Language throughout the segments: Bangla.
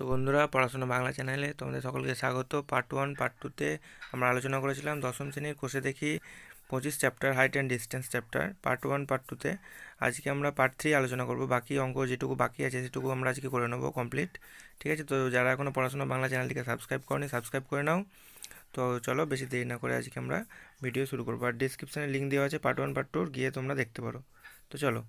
তো বন্ধুরা পড়াশোনা বাংলা চ্যানেলে তোমাদের সকলকে স্বাগত পার্ট ওয়ান পার্ট টুতে আমরা আলোচনা করেছিলাম দশম শ্রেণীর কোষে দেখি পঁচিশ chapter height and distance chapter part one part টুতে আজকে আমরা পার্ট থ্রি আলোচনা করব বাকি অঙ্ক যেটুকু বাকি আছে সেটুকু আমরা আজকে করে নেবো কমপ্লিট ঠিক আছে তো যারা এখনও পড়াশোনা বাংলা চ্যানেলটিকে সাবস্ক্রাইব করেনি সাবস্ক্রাইব করে নাও তো চলো বেশি দেরি না করে আজকে আমরা ভিডিও শুরু করবো আর ডিসক্রিপশানে লিঙ্ক দেওয়া আছে পার্ট ওয়ান পার্ট টুর গিয়ে তোমরা দেখতে পারো তো চলো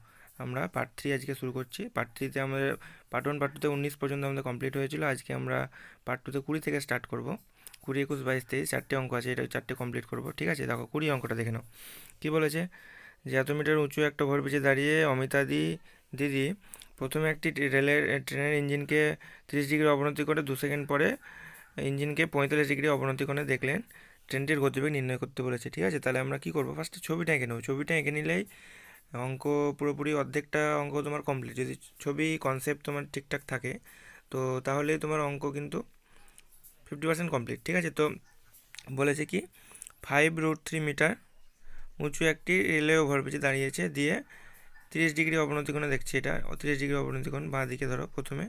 আমরা পার্ট থ্রি আজকে শুরু করছি পার্ট থ্রিতে আমাদের পার্ট ওয়ান পার্ট টুতে উনিশ পর্যন্ত আমাদের কমপ্লিট হয়েছিল আজকে আমরা পার্ট টুতে কুড়ি থেকে স্টার্ট করব কুড়ি একুশ বাইশ তেইশ চারটে অঙ্ক আছে এটা চারটে কমপ্লিট করব ঠিক আছে দেখো কুড়ি অঙ্কটা দেখে নাও কী বলেছে যে এত মিটার উঁচু একটা ঘর পিছিয়ে দাঁড়িয়ে অমিতাদি দিদি প্রথমে একটি রেলের ট্রেনের ইঞ্জিনকে তিরিশ ডিগ্রি অবনতি করে দু সেকেন্ড পরে ইঞ্জিনকে পঁয়তাল্লিশ ডিগ্রি অবনতি করে দেখলেন ট্রেনটির গতিবেগ নির্ণয় করতে বলেছে ঠিক আছে তাহলে আমরা কী করবো ফার্স্টে ছবিটা এঁকে নেবো ছবিটা এঁকে নিলেই অঙ্ক পুরোপুরি অর্ধেকটা অঙ্ক তোমার কমপ্লিট যদি ছবি কনসেপ্ট তোমার ঠিকঠাক থাকে তো তাহলে তোমার অঙ্ক কিন্তু ফিফটি পার্সেন্ট কমপ্লিট ঠিক আছে তো বলেছে কি ফাইভ রুট থ্রি মিটার উঁচু একটি রেলওয়ে ওভারব্রিজে দাঁড়িয়েছে দিয়ে তিরিশ ডিগ্রি অবনতি কোণে দেখছি এটা তিরিশ ডিগ্রি অবনতি কোণ বাঁ দিকে ধরো প্রথমে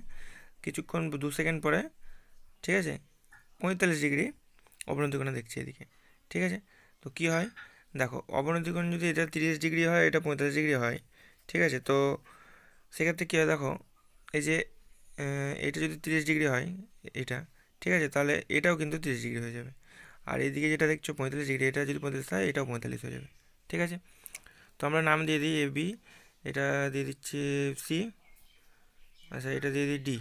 কিছুক্ষণ দু সেকেন্ড পরে ঠিক আছে পঁয়তাল্লিশ ডিগ্রি অবনতি কোণে দেখছি এদিকে ঠিক আছে তো কি হয় দেখো অবনতি কোণ যদি এটা তিরিশ ডিগ্রি হয় এটা পঁয়তাল্লিশ ডিগ্রি হয় ঠিক আছে তো সেক্ষেত্রে কী হয় দেখো এই যে এটা যদি তিরিশ ডিগ্রি হয় এটা ঠিক আছে তাহলে এটাও কিন্তু তিরিশ ডিগ্রি হয়ে যাবে আর এইদিকে যেটা দেখছো পঁয়তাল্লিশ ডিগ্রি এটা যদি পঁয়তাল্লিশ হয় এটাও পঁয়তাল্লিশ হয়ে যাবে ঠিক আছে তো আমরা নাম দিয়ে দিই এ বি এটা দিয়ে দিচ্ছি সি আচ্ছা এটা দিয়ে দিই ডি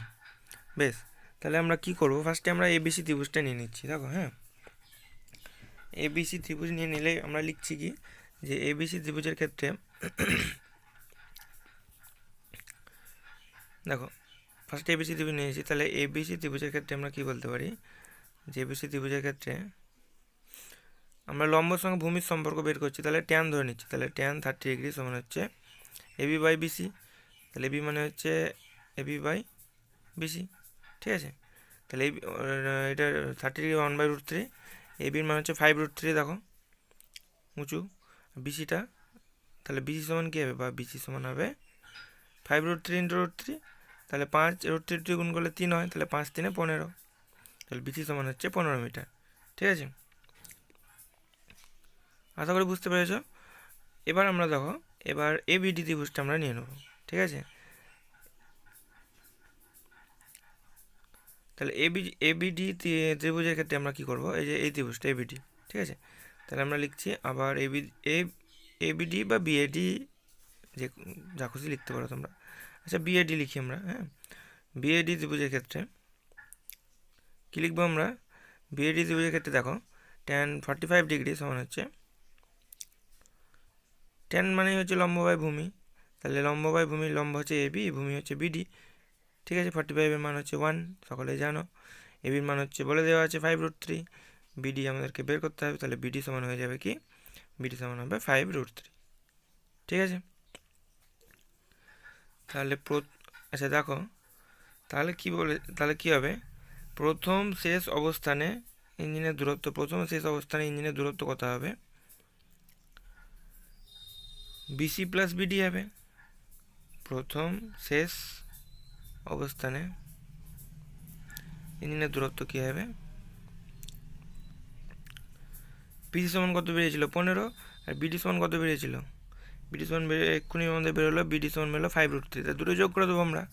বেশ তাহলে আমরা কি করব ফার্স্টে আমরা এবিসি ত্রিভুজটা নিয়ে নিচ্ছি দেখো হ্যাঁ এবিসি ত্রিভুজ নিয়ে নিলে আমরা লিখছি কি যে এবিসি ত্রিভুজের ক্ষেত্রে দেখো ফার্স্ট এবিসি ত্রিভুজ নিয়েছি তাহলে এবিসি ত্রিভুজের ক্ষেত্রে আমরা কি বলতে পারি যে এবিসি ত্রিভুজের ক্ষেত্রে আমরা লম্বর সঙ্গে ভূমির সম্পর্ক বের করছি তাহলে ট্যান ধরে নিচ্ছি তাহলে ট্যান থার্টি ডিগ্রি সমান হচ্ছে এবি বাই বিসি তাহলে এবি মানে হচ্ছে এবি বাই বিসি ঠিক আছে তাহলে এই এটা thirty degree one by root three A বির মান হচ্ছে ফাইভ রুট থ্রি দেখো উঁচু বিসিটা তাহলে বিসি সমান কী হবে বা বিসি সমান হবে five root three into root three তাহলে পাঁচ রুট থ্রি থ্রি গুণ করলে তিন হয় তাহলে পাঁচ তিনে পনেরো তাহলে বিসি সমান হচ্ছে পনেরো মিটার ঠিক আছে আশা করি বুঝতে পেরেছ এবার আমরা দেখো এবার এবি ডিদি বুঝটা আমরা নিয়ে নেব ঠিক আছে তাহলে এবি এবিডি ত্রিভুজের ক্ষেত্রে আমরা কি করব এই যে এই ত্রিভুজটা এবিডি ঠিক আছে তাহলে আমরা লিখছি আবার এবি এ এবিডি বা বিএডি যে যা খুশি লিখতে পারো তোমরা আচ্ছা বিএডি লিখি আমরা হ্যাঁ বিএডি ত্রিভুজের ক্ষেত্রে কী লিখবো আমরা বিএডি ত্রিভুজের ক্ষেত্রে দেখো টেন ফর্টি ফাইভ ডিগ্রি সমান হচ্ছে টেন মানেই হচ্ছে লম্ববায় ভূমি তাহলে লম্ববায় ভূমি লম্ব হচ্ছে এবি ভূমি হচ্ছে বিডি ঠিক আছে ফর্টি ফাইভের মান হচ্ছে ওয়ান সকলে জানো এবির মান হচ্ছে বলে দেওয়া আছে ফাইভ রুট থ্রি বিডি আমাদেরকে বের করতে হবে তাহলে বিডি সমান হয়ে যাবে কি বিডি সমান হবে ফাইভ রুট থ্রি ঠিক আছে তাহলে প্র আচ্ছা দেখো তাহলে কি বলে তাহলে কি হবে প্রথম শেষ অবস্থানে ইঞ্জিনের দূরত্ব প্রথম শেষ অবস্থানে ইঞ্জিনের দূরত্ব কত হবে বিসি প্লাস বিডি হবে প্রথম শেষ অবস্থানে ইঞ্জিনের দূরত্ব কী হবে পিসি সমান কত বেরিয়েছিল পনেরো আর বিডি সমান কত বেরিয়েছিল বিডি সমান এক্ষুনি আমাদের বেরোলো বিডি সমান বেরোলো ফাইভ রুট থ্রি তা দুটো যোগ করে দেবো আমরা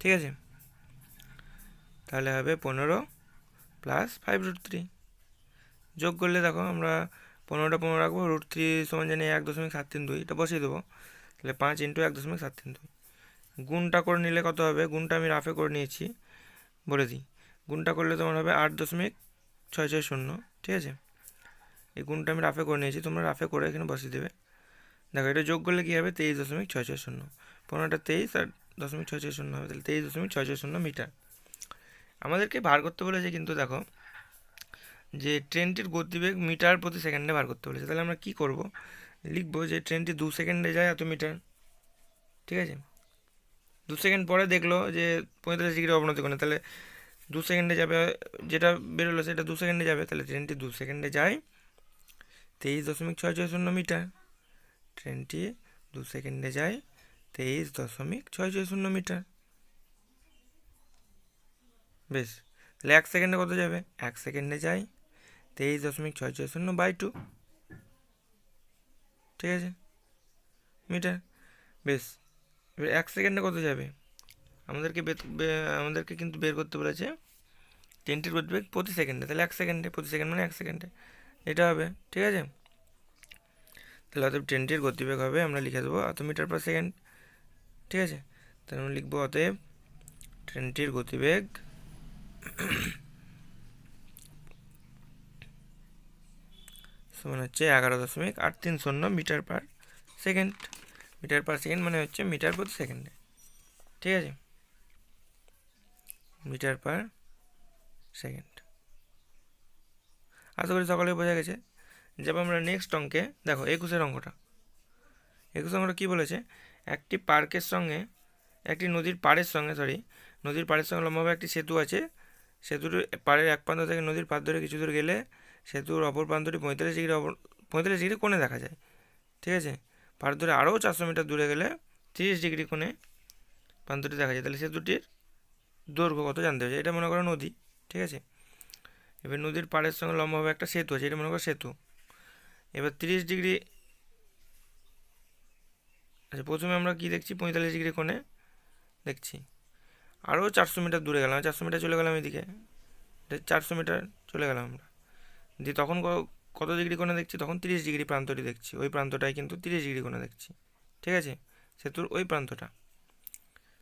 ঠিক আছে তাহলে হবে পনেরো প্লাস ফাইভ রুট থ্রি যোগ করলে দেখো আমরা পনেরোটা পনেরো রাখবো রুট থ্রি সমান জানি এক দশমিক সাত তিন দুই এটা বসিয়ে দেবো তাহলে পাঁচ ইন্টু এক দশমিক সাত তিন দুই গুণটা করে নিলে কত হবে গুণটা আমি রাফে করে নিয়েছি বলে দিই গুণটা করলে তোমার হবে আট দশমিক ছয় ছয় শূন্য ঠিক আছে এই গুণটা আমি রাফে করে নিয়েছি তোমরা রাফে করে এখানে বসিয়ে দেবে দেখো এটা যোগ করলে কী হবে তেইশ দশমিক ছয় ছয় শূন্য পনেরোটা তেইশ আর দশমিক ছয় ছয় শূন্য হবে তাহলে তেইশ দশমিক ছয় ছয় শূন্য মিটার আমাদেরকে ভার করতে বলেছে কিন্তু দেখো যে ট্রেনটির গতিবেগ মিটার প্রতি সেকেন্ডে বার করতে বলেছে তাহলে আমরা কী করবো লিখবো যে ট্রেনটি দু সেকেন্ডে যায় এত মিটার ঠিক আছে দু সেকেন্ড পরে দেখলো যে পঁয়তাল্লিশ ডিগ্রি অবনতি করে তাহলে দু সেকেন্ডে যাবে যেটা বেরোলো সেটা দু সেকেন্ডে যাবে তাহলে ট্রেনটি দু সেকেন্ডে যায় তেইশ দশমিক ছয় ছয় শূন্য মিটার ট্রেনটি দু সেকেন্ডে যায় তেইশ দশমিক ছয় ছয় শূন্য মিটার বেশ তাহলে এক সেকেন্ডে কত যাবে এক সেকেন্ডে যায় তেইশ দশমিক ছয় ছয় শূন্য বাই টু ঠিক আছে মিটার বেশ এবার এক সেকেন্ডে কত যাবে আমাদেরকে আমাদেরকে কিন্তু বের করতে বলেছে টেনটির গতিবেগ প্রতি সেকেন্ডে তাহলে এক সেকেন্ডে প্রতি সেকেন্ড মানে এক সেকেন্ডে এটা হবে ঠিক আছে তাহলে অতএব ট্রেনটির গতিবেগ হবে আমরা লিখে দেবো অত মিটার পার সেকেন্ড ঠিক আছে তাহলে আমরা লিখবো অতএব ট্রেনটির গতিবেগ সমান হচ্ছে এগারো দশমিক আট তিন শূন্য metre per second metre per second মানে হচ্ছে মিটার প্রতি সেকেন্ডে ঠিক আছে মিটার পার সেকেন্ড আশা করি সকালে বোঝা গেছে যে আমরা নেক্সট অঙ্কে দেখো একুশের অঙ্কটা একুশ অঙ্কটা কী বলেছে একটি পার্কের সঙ্গে একটি নদীর পাড়ের সঙ্গে সরি নদীর পাড়ের সঙ্গে লম্বাভাবে একটি সেতু আছে সেতুর পাড়ের এক প্রান্ত থেকে নদীর পার ধরে কিছু দূর গেলে সেতুর অপর প্রান্তটি পঁয়তাল্লিশ ডিগ্রি অপর পঁয়তাল্লিশ ডিগ্রি কোণে দেখা যায় ঠিক আছে ভারত ধরে আরও চারশো মিটার দূরে গেলে তিরিশ ডিগ্রি কোণে প্রান্তটি দেখা যায় তাহলে সেতুটির দৈর্ঘ্য কত জানতে হয়েছে এটা মনে করো নদী ঠিক আছে এবার নদীর পাড়ের সঙ্গে লম্বাভাবে একটা সেতু আছে এটা মনে করো সেতু এবার তিরিশ ডিগ্রি আচ্ছা প্রথমে আমরা কী দেখছি পঁয়তাল্লিশ ডিগ্রি কোণে দেখছি আরও চারশো মিটার দূরে গেলাম চারশো মিটার চলে গেলাম এদিকে চারশো মিটার চলে গেলাম আমরা দিয়ে তখন কত ডিগ্রি কোণে দেখছি তখন তিরিশ ডিগ্রি প্রান্তটি দেখছি ওই প্রান্তটাই কিন্তু তিরিশ ডিগ্রি কোণে দেখছি ঠিক আছে সেতুর ওই প্রান্তটা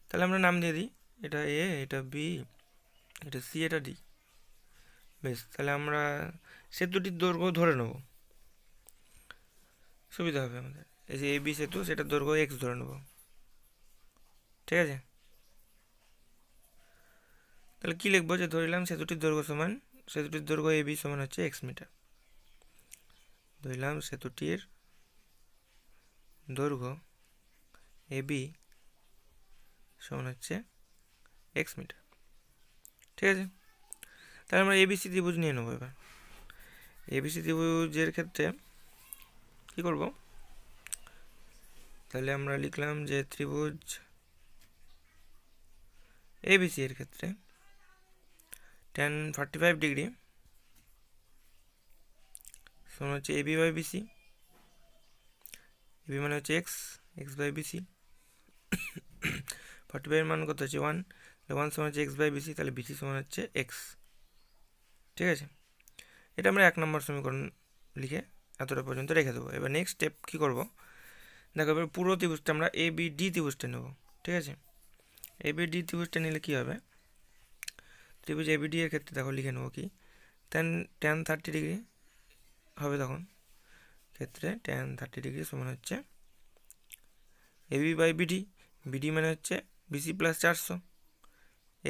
তাহলে আমরা নাম দিয়ে দিই এটা এ এটা বি এটা সি এটা ডি বেশ তাহলে আমরা সেতুটির দৈর্ঘ্য ধরে নেব সুবিধা হবে আমাদের এই যে এ বি সেতু সেটার দৈর্ঘ্য এক্স ধরে নেব ঠিক আছে তাহলে কী লিখবো যে ধরিলাম সেতুটির দৈর্ঘ্য সমান সেতুটির দৈর্ঘ্য এ বি সমান হচ্ছে এক্স মিটার ধরলাম সেতুটির দৈর্ঘ্য এ বি সমান হচ্ছে এক্স মিটার ঠিক আছে তাহলে আমরা এবিসি ত্রিভুজ নিয়ে নেবো এবার এবিসি ত্রিভুজের ক্ষেত্রে কি করব তাহলে আমরা লিখলাম যে ত্রিভুজ এবিসি এর ক্ষেত্রে টেন ফর্টি ফাইভ ডিগ্রি সমান হচ্ছে এবি বাই বিসি এবি মানে হচ্ছে x x by BC forty ফাইভের মান কত হচ্ছে ওয়ান ওয়ান সমান হচ্ছে এক্স বাই বিসি তাহলে বিসি সমান হচ্ছে এক্স ঠিক আছে এটা আমরা এক নম্বর সমীকরণ লিখে এতটা পর্যন্ত রেখে দেবো এবার নেক্সট স্টেপ কী করবো দেখো এবার পুরো ত্রিভুজটা আমরা এ বি ডি ত্রিভুজটা নেব ঠিক আছে এ বি ডি ত্রিভুজটা নিলে কী হবে ত্রিভুজ এ বি ডি এর ক্ষেত্রে দেখো লিখে নেবো কি টেন টেন থার্টি ডিগ্রি হবে তখন ক্ষেত্রে ট্যান থার্টি ডিগ্রি সমান হচ্ছে এবি বাই বিডি বিডি মানে হচ্ছে বিসি প্লাস চারশো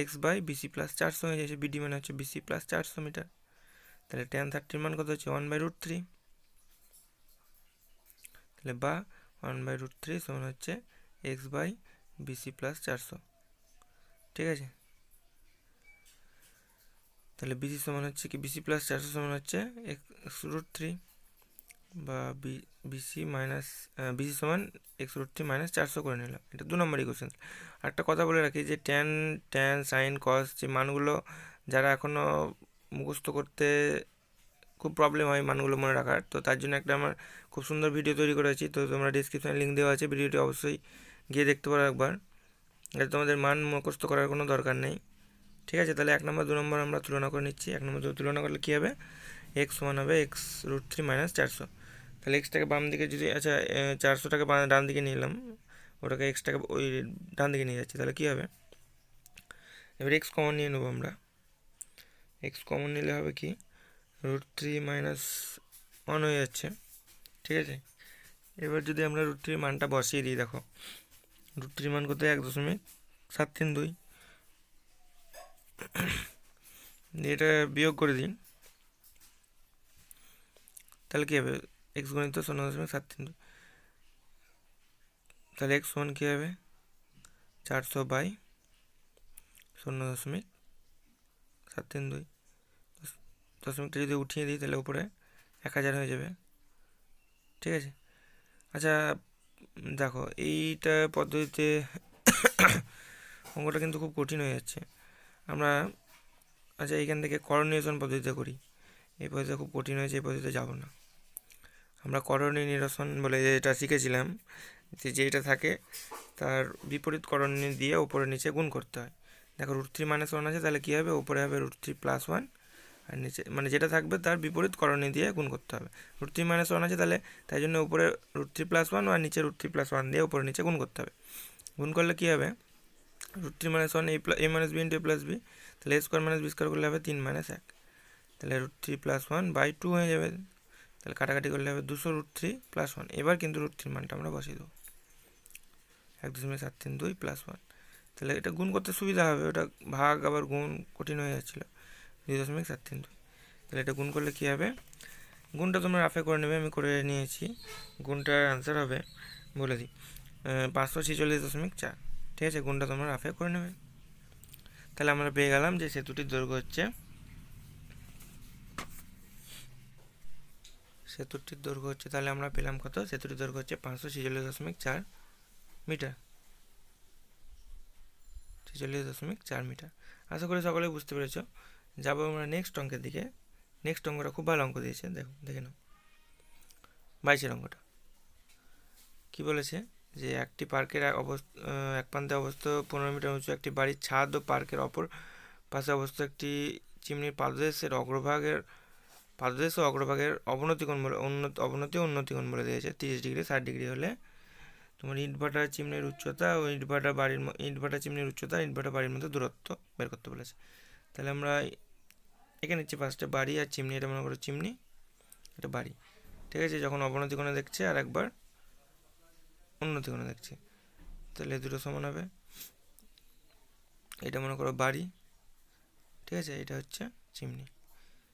এক্স বাই বিসি প্লাস চারশো হয়ে যাচ্ছে বিডি মানে হচ্ছে বিসি প্লাস চারশো মিটার তাহলে ট্যান থার্টির মান কত হচ্ছে ওয়ান বাই রুট থ্রি তাহলে বা ওয়ান বাই রুট থ্রি সমান হচ্ছে এক্স বাই বিসি প্লাস চারশো ঠিক আছে তাহলে বিসি সমান হচ্ছে কি বিসি প্লাস চারশো সমান হচ্ছে এক্স রুট থ্রি বা বিসি মাইনাস বিসি সমান এক্স রুট থ্রি মাইনাস চারশো করে নিলাম এটা দু নম্বর ইকুয়েশন আরেকটা কথা বলে রাখি যে ট্যান ট্যান সাইন কস যে মানগুলো যারা এখনও মুখস্থ করতে খুব প্রবলেম হয় মানগুলো মনে রাখার তো তার জন্য একটা আমার খুব সুন্দর ভিডিও তৈরি করেছি তো তোমরা ডিসক্রিপশানে লিঙ্ক দেওয়া আছে ভিডিওটি অবশ্যই গিয়ে দেখতে পারো একবার এটা তোমাদের মান মুখস্থ করার কোনো দরকার নেই ঠিক আছে তাহলে এক নম্বর দু নম্বর আমরা তুলনা করে নিচ্ছি এক নম্বর তুলনা করলে কী হবে এক্স ওয়ান হবে এক্স রুট থ্রি মাইনাস চারশো তাহলে এক্সটাকে বাম দিকে যদি আচ্ছা চারশোটাকে ডান দিকে নিলাম ওটাকে এক্সটাকে ওই ডান দিকে নিয়ে যাচ্ছি তাহলে কী হবে এবার এক্স কমন নিয়ে নেবো আমরা এক্স কমন নিলে হবে কি রুট থ্রি মাইনাস ওয়ান হয়ে যাচ্ছে ঠিক আছে এবার যদি আমরা রুট থ্রির মানটা বসিয়ে দিই দেখো রুট থ্রির মান করতে এক দশমিক সাত তিন দুই এটা বিয়োগ করে দিন তাহলে কী হবে এক্স তো শূন্য দশমিক সাত তিন তাহলে এক্স ওয়ান কী হবে চারশো বাই শূন্য দশমিক সাত তিন দুই দশমিকটা যদি উঠিয়ে দিই তাহলে উপরে এক হাজার হয়ে যাবে ঠিক আছে আচ্ছা দেখো এইটা পদ্ধতিতে অঙ্কটা কিন্তু খুব কঠিন হয়ে যাচ্ছে আমরা আচ্ছা এইখান থেকে করণীয়সন পদ্ধতিতে করি এই পদ্ধতিতে খুব কঠিন হয়েছে এই পদ্ধতিতে যাবো না আমরা করণীয় নিরসন বলে যেটা শিখেছিলাম যে যেটা থাকে তার বিপরীত করণীয় দিয়ে ওপরে নিচে গুণ করতে হয় দেখো রুট থ্রি মাইনাস ওয়ান আছে তাহলে কী হবে ওপরে হবে রুট থ্রি প্লাস ওয়ান আর নিচে মানে যেটা থাকবে তার বিপরীত করণীয় দিয়ে গুণ করতে হবে রুট থ্রি মাইনাস ওয়ান আছে তাহলে তাই জন্য উপরে রুট থ্রি প্লাস ওয়ান আর নিচে রুট থ্রি প্লাস ওয়ান দিয়ে উপরে নিচে গুণ করতে হবে গুণ করলে কী হবে root three minus one A plus A minus B into A plus B তাহলে A square minus B square করলে হবে তিন মাইনাস এক তাহলে root three plus one by two হয়ে যাবে তাহলে কাটাকাটি করলে হবে দুশো রুট থ্রি প্লাস ওয়ান এবার কিন্তু রুট থ্রির মানটা আমরা বসিয়ে দেবো এক দশমিক সাত তিন দুই প্লাস ওয়ান তাহলে এটা গুণ করতে সুবিধা হবে ওটা ভাগ আবার গুণ কঠিন হয়ে যাচ্ছিলো দুই দশমিক সাত তিন দুই তাহলে এটা গুণ করলে কী হবে গুণটা তোমরা রাফে করে নেবে আমি করে নিয়েছি গুণটার অ্যান্সার হবে বলে দিই পাঁচশো ছেচল্লিশ দশমিক চার ঠিক আছে গুণটা তোমরা রাফে করে নেবে তাহলে আমরা পেয়ে গেলাম যে সেতুটির দৈর্ঘ্য হচ্ছে সেতুটির দৈর্ঘ্য হচ্ছে তাহলে আমরা পেলাম কত সেতুটির দৈর্ঘ্য হচ্ছে পাঁচশো ছেচল্লিশ দশমিক চার মিটার ছেচল্লিশ দশমিক চার মিটার আশা করি সকলে বুঝতে পেরেছ যাবো আমরা নেক্সট অঙ্কের দিকে নেক্সট অঙ্কটা খুব ভালো অঙ্ক দিয়েছে দেখো দেখে নাও বাইশের অঙ্কটা কী বলেছে যে একটি পার্কের এক প্রান্তে অবস্থিত পনেরো মিটার উঁচু একটি বাড়ির ছাদ ও পার্কের অপর পাশে অবস্থিত একটি চিমনির পাদদেশের অগ্রভাগের পাদদেশ ও অগ্রভাগের অবনতিকোণ বলে উন্নত অবনতি উন্নতিকোণ বলে দিয়েছে তিরিশ ডিগ্রি ষাট ডিগ্রি হলে তোমার ইটভাটার চিমনির উচ্চতা ও ইটভাটা বাড়ির ইটভাটা চিমনির উচ্চতা ইটভাটা বাড়ির মধ্যে দূরত্ব বের করতে বলেছে তাহলে আমরা এখানে নিচ্ছি ফার্স্টে বাড়ি আর চিমনি এটা মনে করো চিমনি এটা বাড়ি ঠিক আছে যখন অবনতি কোণে দেখছে আর একবার অন্য কোনো দেখছি তাহলে দুটো সমান হবে এটা মনে করো বাড়ি ঠিক আছে এটা হচ্ছে চিমনি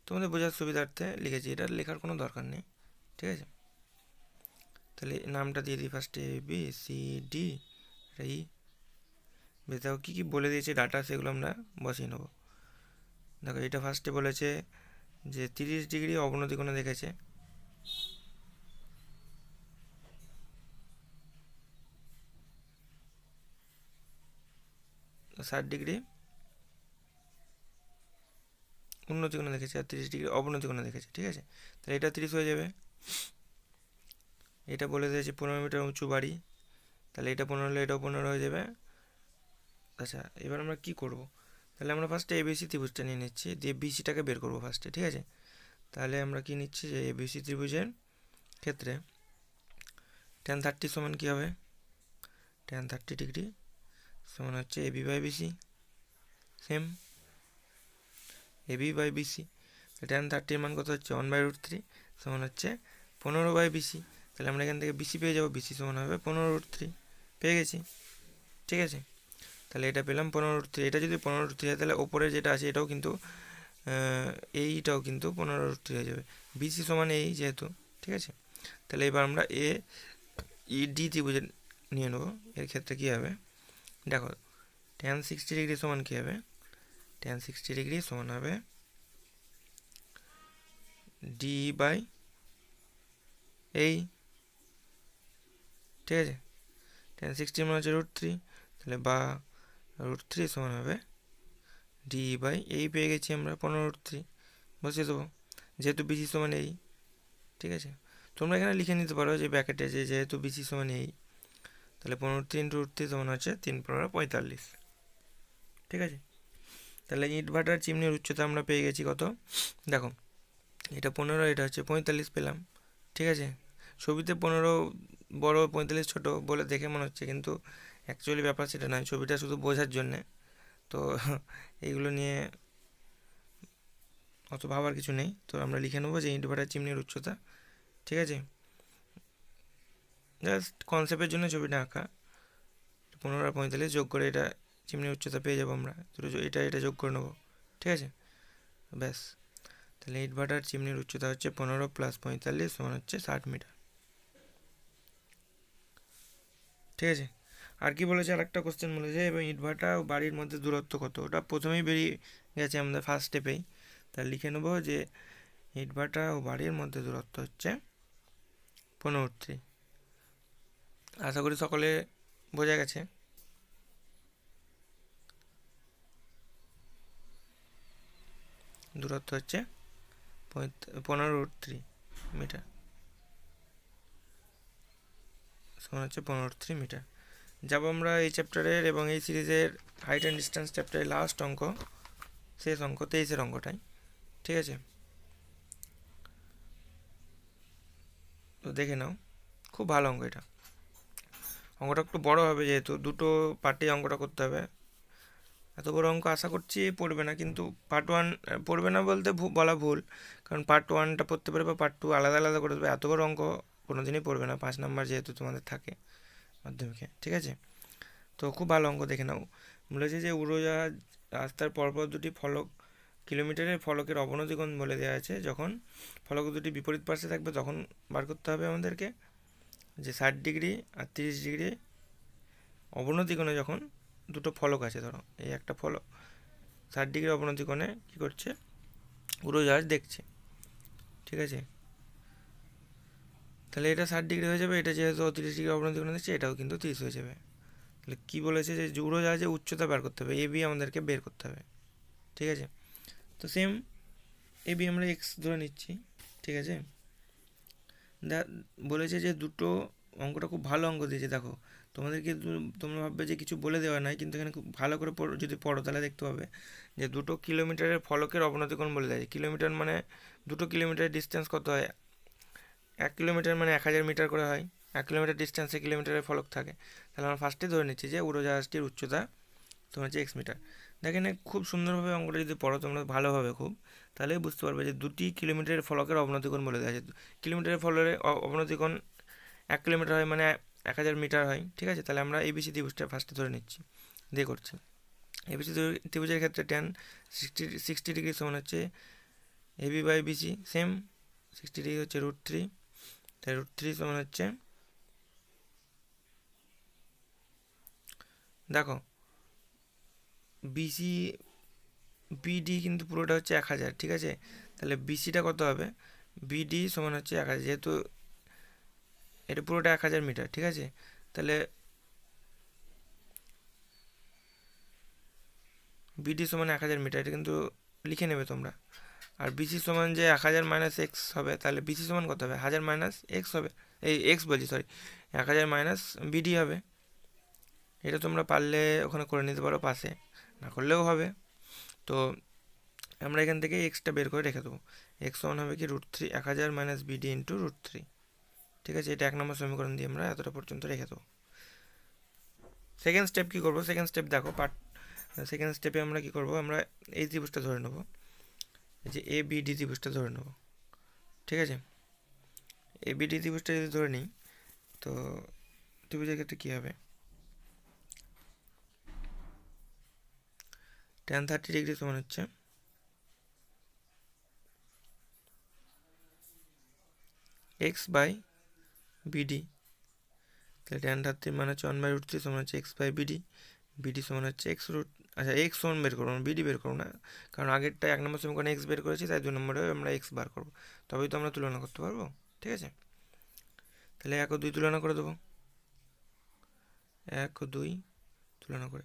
তোমাদের বোঝার সুবিধার্থে লিখেছি এটা লেখার কোনো দরকার নেই ঠিক আছে তাহলে নামটা দিয়ে দিই ফার্স্টে বি সি ডি এটা ই e। দেখো কী কী বলে দিয়েছে ডাটা সেগুলো আমরা বসিয়ে নেবো দেখো এটা ফার্স্টে বলেছে যে তিরিশ ডিগ্রি অবনতি কোনো দেখেছে ষাট ডিগ্রি উন্নতি কোনো দেখেছে আর তিরিশ ডিগ্রি অবনতি কোনো দেখেছে ঠিক আছে তাহলে এটা তিরিশ হয়ে যাবে এটা বলে দিয়েছে পনেরো মিটার উঁচু বাড়ি তাহলে এটা পনেরো হলে এটাও পনেরো হয়ে যাবে আচ্ছা এবার আমরা কি করব তাহলে আমরা ফার্স্টে এবিসি ত্রিভুজটা নিয়ে নিচ্ছি দিয়ে বিসিটাকে বের করব ফার্স্টে ঠিক আছে তাহলে আমরা কি নিচ্ছি যে এবিসি ত্রিভুজের ক্ষেত্রে টেন থার্টি সমান কী হবে টেন থার্টি ডিগ্রি সমান হচ্ছে AB by BC same AB by BC tan থার্টির মান কত হচ্ছে ওয়ান বাই রুট থ্রি সমান হচ্ছে পনেরো বাই বিসি তাহলে আমরা এখান থেকে বিসি পেয়ে যাবো বিসি সমান হবে পনেরো রুট থ্রি পেয়ে গেছি ঠিক আছে তাহলে এটা পেলাম পনেরো রুট থ্রি এটা যদি পনেরো রুট থ্রি হয় তাহলে ওপরে যেটা আছে এটাও কিন্তু এইটাও কিন্তু পনেরো রুট থ্রি হয়ে যাবে বিসি সমান এই যেহেতু ঠিক আছে তাহলে এবার আমরা এ ই e, ডি ত্রিভুজে নিয়ে নেবো এর ক্ষেত্রে কী হবে দেখো টেন সিক্সটি ডিগ্রি সমান কী হবে টেন সিক্সটি ডিগ্রি সমান হবে ডি বাই এই ঠিক আছে টেন সিক্সটি মানে হচ্ছে রুট থ্রি তাহলে বা রুট থ্রি সমান হবে ডি বাই এই পেয়ে গেছি আমরা পনেরো রুট থ্রি বসিয়ে দেবো যেহেতু বিসি সমান এই ঠিক আছে তোমরা এখানে লিখে নিতে পারো যে ব্যাকেটে যে যেহেতু বিসি সমান এই তাহলে পনেরো তিন রুটতি তখন হচ্ছে তিন পনেরো পঁয়তাল্লিশ ঠিক আছে তাহলে ইট ভাটার চিমনির উচ্চতা আমরা পেয়ে গেছি কত দেখো এটা পনেরো এটা হচ্ছে পঁয়তাল্লিশ পেলাম ঠিক আছে ছবিতে পনেরো বড় পঁয়তাল্লিশ ছোট বলে দেখে মনে হচ্ছে কিন্তু অ্যাকচুয়ালি ব্যাপার সেটা নয় ছবিটা শুধু বোঝার জন্যে তো এইগুলো নিয়ে অত ভাবার কিছু নেই তো আমরা লিখে নেবো যে ইট ভাটার চিমনির উচ্চতা ঠিক আছে জাস্ট কনসেপ্টের জন্য ছবিটা আঁকা পনেরো আর পঁয়তাল্লিশ যোগ করে এটা চিমনি উচ্চতা পেয়ে যাবো আমরা দুটো এটা এটা যোগ করে নেবো ঠিক আছে ব্যাস তাহলে ইট ভাটার চিমনির উচ্চতা হচ্ছে পনেরো প্লাস পঁয়তাল্লিশ সমান হচ্ছে ষাট মিটার ঠিক আছে আর কি বলেছে আর একটা কোশ্চেন বলেছে এবং ইটভাটা ও বাড়ির মধ্যে দূরত্ব কত ওটা প্রথমেই বেরিয়ে গেছে আমাদের ফার্স্ট স্টেপেই তাহলে লিখে নেবো যে ইটভাটা ও বাড়ির মধ্যে দূরত্ব হচ্ছে পনেরো থ্রি আশা করি সকলে বোঝা গেছে দূরত্ব হচ্ছে পনেরো থ্রি মিটার সমান হচ্ছে পনেরো থ্রি মিটার যাব আমরা এই চ্যাপ্টারের এবং এই সিরিজের হাইট অ্যান্ড ডিস্টেন্স চ্যাপ্টারের লাস্ট অঙ্ক শেষ অঙ্ক তেইশের অঙ্কটাই ঠিক আছে তো দেখে নাও খুব ভালো অঙ্ক এটা অঙ্কটা একটু বড় হবে যেহেতু দুটো পার্টে অঙ্কটা করতে হবে এত বড় অঙ্ক আশা করছি পড়বে না কিন্তু পার্ট ওয়ান পড়বে না বলতে বলা ভুল কারণ পার্ট ওয়ানটা পড়তে পারে বা পার্ট টু আলাদা আলাদা করে দেবে এত বড় অঙ্ক কোনো দিনই পড়বে না পাঁচ নাম্বার যেহেতু তোমাদের থাকে মাধ্যমিকে ঠিক আছে তো খুব ভালো অঙ্ক দেখে নাও বলেছে যে উড়োজাহাজ রাস্তার পরপর দুটি ফলক কিলোমিটারের ফলকের অবনতিগণ বলে দেওয়া আছে যখন ফলক দুটি বিপরীত পার্শ্বে থাকবে তখন বার করতে হবে আমাদেরকে যে ষাট ডিগ্রি আর তিরিশ ডিগ্রি অবনতি কোণে যখন দুটো ফলক আছে ধরো এই একটা ফলক ষাট ডিগ্রি অবনতি কোণে কী করছে উড়োজাহাজ দেখছে ঠিক আছে তাহলে এটা ষাট ডিগ্রি হয়ে যাবে এটা যেহেতু তিরিশ ডিগ্রি অবনতি কোণে দেখছে এটাও কিন্তু তিরিশ হয়ে যাবে তাহলে কী বলেছে যে উড়োজাহাজে উচ্চতা বের করতে হবে এ বি আমাদেরকে বের করতে হবে ঠিক আছে তো সেম এ বি আমরা এক্স ধরে নিচ্ছি ঠিক আছে বলেছে যে দুটো অঙ্কটা খুব ভালো অঙ্ক দিয়েছে দেখো তোমাদেরকে তোমরা ভাববে যে কিছু বলে দেওয়া নাই কিন্তু এখানে খুব ভালো করে যদি পড়ো তাহলে দেখতে পাবে যে দুটো কিলোমিটারের ফলকের অবনতি কোন বলে দেয় কিলোমিটার মানে দুটো কিলোমিটারের ডিস্টেন্স কত হয় এক কিলোমিটার মানে এক হাজার মিটার করে হয় এক কিলোমিটার ডিস্টেন্সে কিলোমিটারের ফলক থাকে তাহলে আমরা ফার্স্টে ধরে নিচ্ছি যে উড়োজাহাজটির উচ্চতা তোমার হচ্ছে এক্স মিটার দেখেন খুব সুন্দরভাবে অঙ্কটা যদি পড়ো তোমরা ভালোভাবে খুব তাহলে বুঝতে পারবে যে দুটি কিলোমিটারের ফলকের অবনতিকোণ বলে দেওয়া আছে কিলোমিটারের ফলকের অবনতিকোণ এক কিলোমিটার হয় মানে এক হাজার মিটার হয় ঠিক আছে তাহলে আমরা এবিসি ত্রিভুজটা ফার্স্টে ধরে নিচ্ছি দিয়ে করছি এবিসি ত্রিভুজের ক্ষেত্রে টেন সিক্সটি সিক্সটি ডিগ্রি সমান হচ্ছে AB by BC same sixty degree হচ্ছে রুট থ্রি তাই রুট থ্রি সমান হচ্ছে দেখো বিসি বিডি কিন্তু পুরোটা হচ্ছে এক হাজার ঠিক আছে তাহলে বিসিটা কত হবে বিডি সমান হচ্ছে এক হাজার যেহেতু এটা পুরোটা এক হাজার মিটার ঠিক আছে তাহলে বিডি সমান এক হাজার মিটার এটা কিন্তু লিখে নেবে তোমরা আর বিসি সমান যে এক হাজার মাইনাস এক্স হবে তাহলে বিসি সমান কত হবে হাজার মাইনাস এক্স হবে এই এক্স বলছি সরি এক হাজার মাইনাস বিডি হবে এটা তোমরা পারলে ওখানে করে নিতে পারো পাশে না করলেও হবে তো আমরা এখান থেকে এক্সটা বের করে রেখে দেবো এক্স ওয়ান হবে কি রুট থ্রি এক হাজার minus BD into root three ঠিক আছে এটা এক নম্বর সমীকরণ দিয়ে আমরা এতটা পর্যন্ত রেখে দেবো সেকেন্ড স্টেপ কী করবো সেকেন্ড স্টেপ দেখো পার্ট সেকেন্ড স্টেপে আমরা কী করবো আমরা এই ত্রিভুজটা ধরে নেবো যে এ বি ডি ত্রিভুজটা ধরে নেবো ঠিক আছে এ বি ডি ত্রিভুজটা যদি ধরে নিই তো ত্রিভুজের ক্ষেত্রে কী হবে টেন থার্টি ডিগ্রি সমান হচ্ছে এক্স বাই বিডি তাহলে টেন থার্টি মানে হচ্ছে ওয়ান বাই রুট থ্রি সমান হচ্ছে এক্স বাই বিডি বিডি সমান হচ্ছে এক্স রুট আচ্ছা এক্স ওয়ান বের করবো না বিডি বের করবো না কারণ আগেরটা এক নম্বর সমীকরণে এক্স বের করেছি তাই দু নম্বরেও আমরা এক্স বার করবো তবেই তো আমরা তুলনা করতে পারবো ঠিক আছে তাহলে এক ও দুই তুলনা করে দেবো এক ও দুই তুলনা করে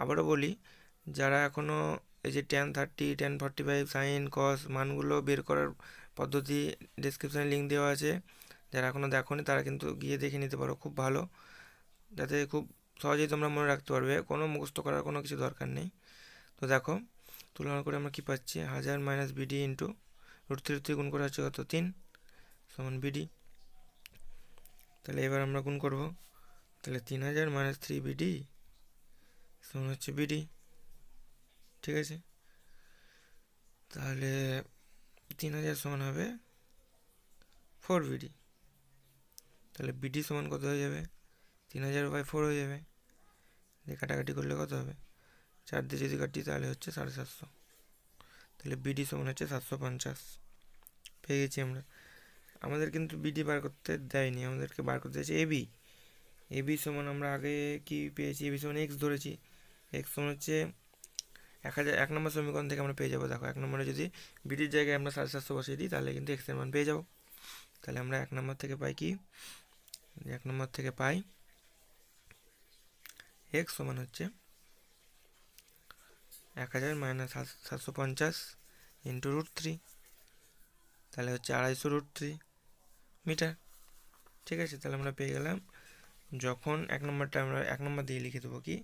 আবারও বলি যারা এখনও এই যে ten thirty ten forty five sine cos মানগুলো বের করার পদ্ধতি ডিসক্রিপশানে লিঙ্ক দেওয়া আছে যারা এখনও দেখোনি তারা কিন্তু গিয়ে দেখে নিতে পারো খুব ভালো যাতে খুব সহজেই তোমরা মনে রাখতে পারবে কোনো মুখস্থ করার কোনো কিছু দরকার নেই তো দেখো তুলনা করে আমরা কি পাচ্ছি হাজার minus BD into root three three গুণ করা হচ্ছে কত তিন সমান বিডি তাহলে এবার আমরা গুণ করব তাহলে তিন হাজার মাইনাস থ্রি বিডি সমান হচ্ছে বিডি ঠিক আছে তাহলে তিন হাজার সমান হবে ফোর বিডি তাহলে বিডি সমান কত হয়ে যাবে তিন হাজার বাই ফোর হয়ে যাবে দিয়ে কাটাকাটি করলে কত হবে চার দিয়ে যদি কাটি তাহলে হচ্ছে সাড়ে সাতশো তাহলে বিডি সমান হচ্ছে সাতশো পঞ্চাশ পেয়ে গেছি আমরা আমাদের কিন্তু বিডি বার করতে দেয়নি আমাদেরকে বার করতে হয়েছে এবি এবি সমান আমরা আগে কি পেয়েছি এবি সমান এক্স ধরেছি এক্স সমান হচ্ছে এক হাজার এক নম্বর সমীকরণ থেকে আমরা পেয়ে যাবো দেখো এক নম্বরে যদি বিডির জায়গায় আমরা সাড়ে সাতশো বসিয়ে দিই তাহলে কিন্তু এক্সের মান পেয়ে যাবো তাহলে আমরা এক নম্বর থেকে পাই কি এক নম্বর থেকে পাই এক্স সমান হচ্ছে এক হাজার মাইনাস সাতশো পঞ্চাশ ইন্টু রুট থ্রি তাহলে হচ্ছে আড়াইশো রুট থ্রি মিটার ঠিক আছে তাহলে আমরা পেয়ে গেলাম যখন এক নম্বরটা আমরা এক নম্বর দিয়ে লিখে দেবো কি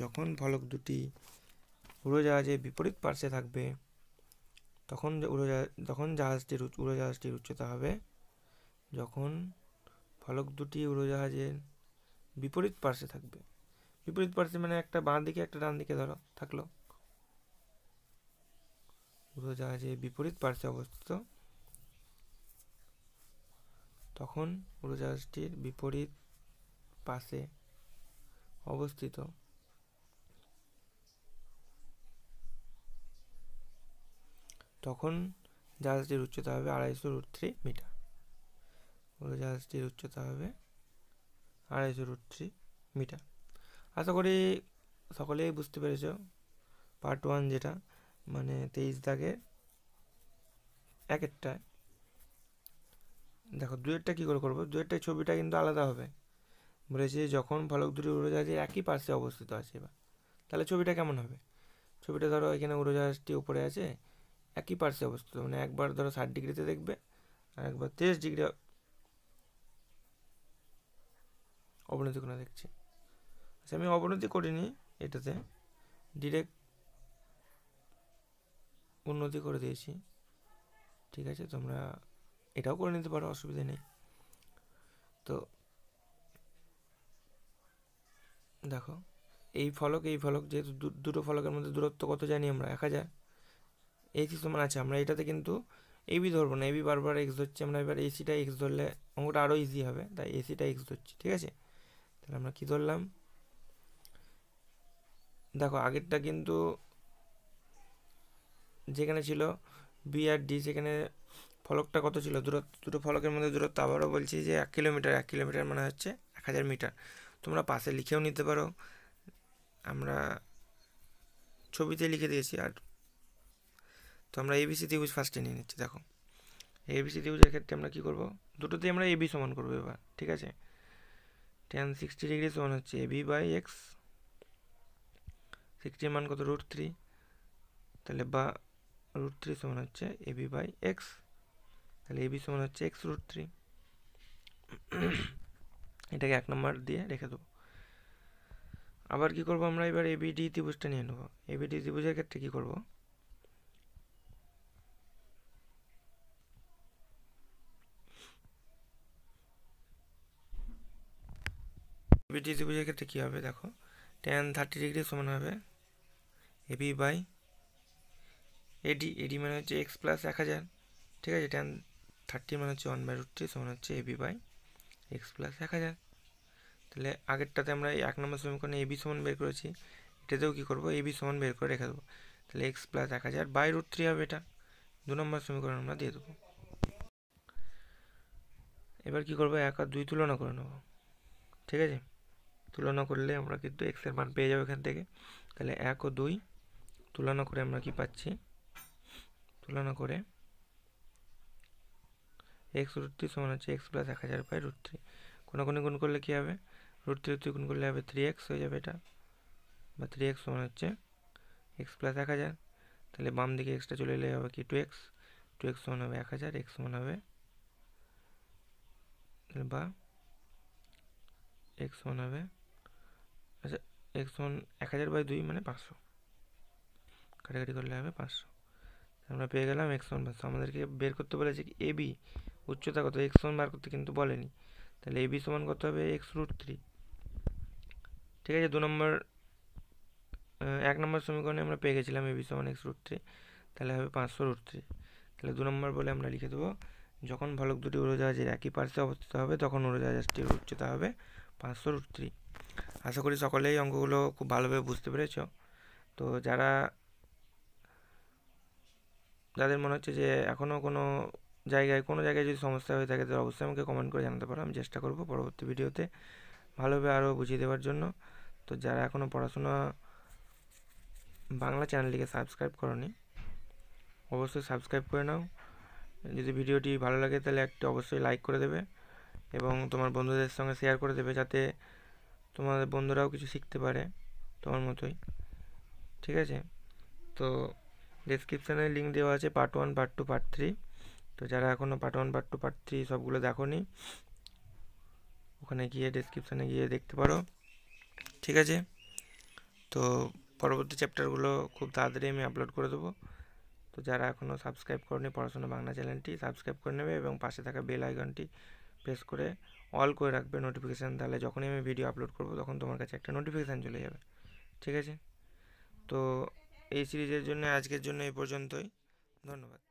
যখন ফলক দুটি উড়োজাহাজে বিপরীত পার্শ্বে থাকবে তখন উড়োজাহাজ তখন জাহাজটির উড়োজাহাজটির উচ্চতা হবে যখন ফলক দুটি উড়োজাহাজের বিপরীত পার্শ্বে থাকবে বিপরীত পার্শ্বে মানে একটা বাঁ দিকে একটা ডান দিকে ধরো থাকলো উড়োজাহাজে বিপরীত পার্শ্বে অবস্থিত তখন উড়োজাহাজটির বিপরীত পাশে অবস্থিত তখন জাহাজটির উচ্চতা হবে আড়াইশো রুট থ্রি মিটার উড়োজাহাজটির উচ্চতা হবে আড়াইশো রুট থ্রি মিটার আশা করি সকলেই বুঝতে পেরেছ পার্ট ওয়ান যেটা মানে তেইশ দাগে এক একটায় দেখো দুয়েরটা কী করে করবো দুয়েরটায় ছবিটা কিন্তু আলাদা হবে বলেছি যখন ফলক দুটি উড়োজাহাজের একই পার্শ্বে অবস্থিত আছে এবার তাহলে ছবিটা কেমন হবে ছবিটা ধরো এখানে উড়োজাহাজটি উপরে আছে একই পার্শ্বে অবস্থিত মানে একবার ধরো ষাট ডিগ্রিতে দেখবে আর একবার তেইশ ডিগ্রি অবনতি কোনো দেখছি আচ্ছা আমি অবনতি করিনি এটাতে ডিরেক্ট উন্নতি করে দিয়েছি ঠিক আছে তোমরা এটাও করে নিতে পারো অসুবিধা নেই তো দেখো এই ফলক এই ফলক যেহেতু দুটো ফলকের মধ্যে দূরত্ব কত জানি আমরা এক হাজার এসি সমান আছে আমরা এটাতে কিন্তু এবি ধরবো না এবি বারবার এক্স ধরছি আমরা এবার এসিটা এক্স ধরলে অঙ্কটা আরও ইজি হবে তাই এসিটা এক্স ধরছি ঠিক আছে তাহলে আমরা কি ধরলাম দেখো আগেরটা কিন্তু যেখানে ছিল বি আর ডি সেখানে ফলকটা কত ছিল দূরত্ব দুটো ফলকের মধ্যে দূরত্ব আবারও বলছি যে এক কিলোমিটার এক কিলোমিটার মানে হচ্ছে এক হাজার মিটার তোমরা পাশে লিখেও নিতে পারো আমরা ছবিতে লিখে দিয়েছি আর তো আমরা এবিসি ত্রিভুজ ফার্স্টে নিয়ে নিচ্ছি দেখো e এবিসি ত্রিভুজের ক্ষেত্রে আমরা কী করবো দুটোতেই আমরা এবি সমান করবো এবার ঠিক আছে টেন সিক্সটি ডিগ্রি সমান হচ্ছে এবি বাই এক্স সিক্সটির মান কত রুট থ্রি তাহলে বা রুট থ্রি সমান হচ্ছে এবি বাই এক্স তাহলে এবি সমান হচ্ছে এক্স রুট থ্রি এটাকে এক নম্বর দিয়ে রেখে দেবো আবার কি করব আমরা এবার এবিডি ত্রিভুজটা e নিয়ে নেবো e এবিডি ত্রিভুজের ক্ষেত্রে কী করবো বিটি ত্রিভুজের ক্ষেত্রে কী হবে দেখো টেন থার্টি ডিগ্রি সমান হবে এবি বাই এডি এডি মানে হচ্ছে এক্স প্লাস এক হাজার ঠিক আছে টেন থার্টি মানে হচ্ছে ওয়ান বাই রুট থ্রি সমান হচ্ছে এবি বাই এক্স প্লাস এক হাজার তাহলে আগেরটাতে আমরা এই এক নম্বর সমীকরণে এবি সমান বের করেছি এটাতেও কী করবো এবি সমান বের করে রেখে দেবো তাহলে এক্স প্লাস এক হাজার বাই রুট থ্রি হবে এটা দু নম্বর সমীকরণ আমরা দিয়ে দেবো এবার কী করবো এক আর দুই তুলনা করে নেব ঠিক আছে তুলনা করলে আমরা কিন্তু এক্সের মান পেয়ে যাবো এখান থেকে তাহলে এক ও দুই তুলনা করে আমরা কি পাচ্ছি তুলনা করে এক্স রুট থ্রি সমান হচ্ছে এক্স প্লাস এক হাজার পাই রুট থ্রি কোনো কোনো গুণ করলে কী হবে রুট থ্রি থ্রি গুণ করলে হবে থ্রি এক্স হয়ে যাবে এটা বা থ্রি এক্স সমান হচ্ছে এক্স প্লাস এক হাজার তাহলে বাম দিকে এক্সটা চলে এলে হবে কি টু এক্স টু এক্স সমান হবে এক হাজার এক্স সমান হবে বা এক্স সমান হবে এক্স সমান এক হাজার বাই দুই মানে পাঁচশো কাটাকাটি করলে হবে পাঁচশো আমরা পেয়ে গেলাম এক্স ওয়ান পাঁচশো আমাদেরকে বের করতে বলেছে কি এ বি উচ্চতা কত এক্স ওয়ান বার করতে কিন্তু বলেনি তাহলে এ বি সমান করতে হবে এক্স রুট থ্রি ঠিক আছে দু নম্বর এক নম্বর সমীকরণে আমরা পেয়ে গেছিলাম এ বি সমান এক্স রুট থ্রি তাহলে হবে পাঁচশো রুট থ্রি তাহলে দু নম্বর বলে আমরা লিখে দেবো যখন ভলক দুটি উড়োজাহাজের একই পার্শ্বে অবস্থিত হবে তখন উড়োজাহাজটির উচ্চতা হবে পাঁচশো রুট থ্রি আশা করি সকলেই অঙ্কগুলো খুব ভালোভাবে বুঝতে পেরেছ তো যারা যাদের মনে হচ্ছে যে এখনও কোনো জায়গায় কোনো জায়গায় যদি সমস্যা হয়ে থাকে তাহলে অবশ্যই আমাকে কমেন্ট করে জানাতে পারো আমি চেষ্টা করব পরবর্তী ভিডিওতে ভালোভাবে আরও বুঝিয়ে দেওয়ার জন্য তো যারা এখনও পড়াশোনা বাংলা চ্যানেলটিকে সাবস্ক্রাইব করনি অবশ্যই সাবস্ক্রাইব করে নাও যদি ভিডিওটি ভালো লাগে তাহলে একটি অবশ্যই লাইক করে দেবে এবং তোমার বন্ধুদের সঙ্গে শেয়ার করে দেবে যাতে তোমাদের বন্ধুরাও কিছু শিখতে পারে তোমার মতোই ঠিক আছে তো ডেসক্রিপশানে লিঙ্ক দেওয়া আছে part one part two part three তো যারা এখনও part one part two part three সবগুলো দেখো নি ওখানে গিয়ে ডেসক্রিপশানে গিয়ে দেখতে পারো ঠিক আছে তো পরবর্তী চ্যাপ্টারগুলো খুব তাড়াতাড়ি আমি আপলোড করে দেবো তো যারা এখনও সাবস্ক্রাইব করেনি পড়াশোনা বাংলা চ্যানেলটি সাবস্ক্রাইব করে নেবে এবং পাশে থাকা বেল আইকনটি প্রেস করে অল করে রাখবে নোটিফিকেশান তাহলে যখনই আমি ভিডিও আপলোড করব তখন তোমার কাছে একটা নোটিফিকেশান চলে যাবে ঠিক আছে তো এই সিরিজের জন্য আজকের জন্য এই পর্যন্তই ধন্যবাদ